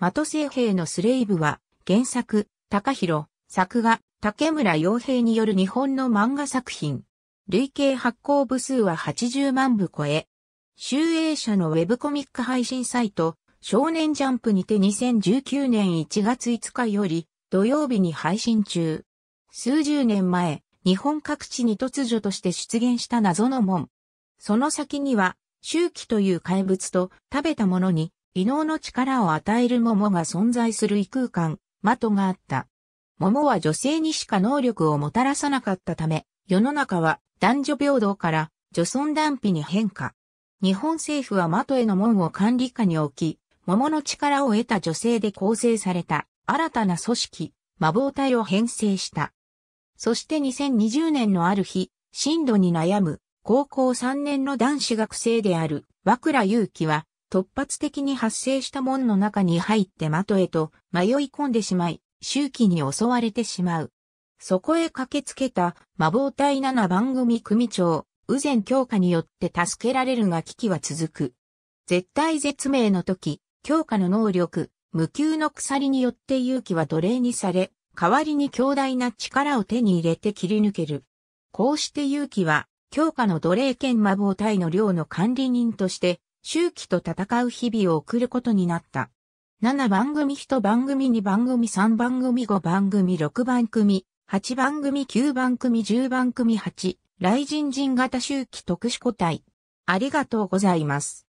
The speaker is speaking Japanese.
的製兵のスレイブは、原作、高弘、作画、竹村洋平による日本の漫画作品。累計発行部数は80万部超え。集英社のウェブコミック配信サイト、少年ジャンプにて2019年1月5日より土曜日に配信中。数十年前、日本各地に突如として出現した謎の門。その先には、周期という怪物と食べたものに異能の力を与える桃が存在する異空間、的があった。桃は女性にしか能力をもたらさなかったため、世の中は男女平等から女尊男卑に変化。日本政府は的への門を管理下に置き、桃の力を得た女性で構成された新たな組織、魔防隊を編成した。そして2020年のある日、震度に悩む高校3年の男子学生である和倉祐樹は突発的に発生した門の中に入って的へと迷い込んでしまい、周期に襲われてしまう。そこへ駆けつけた、魔防隊7番組組長、宇前強化によって助けられるが危機は続く。絶対絶命の時、強化の能力、無給の鎖によって勇気は奴隷にされ、代わりに強大な力を手に入れて切り抜ける。こうして勇気は、強化の奴隷兼魔防隊の寮の管理人として、周期と戦う日々を送ることになった。7番組1番組2番組3番組5番組6番組8番組9番組10番組8雷神人型周期特殊個体。ありがとうございます。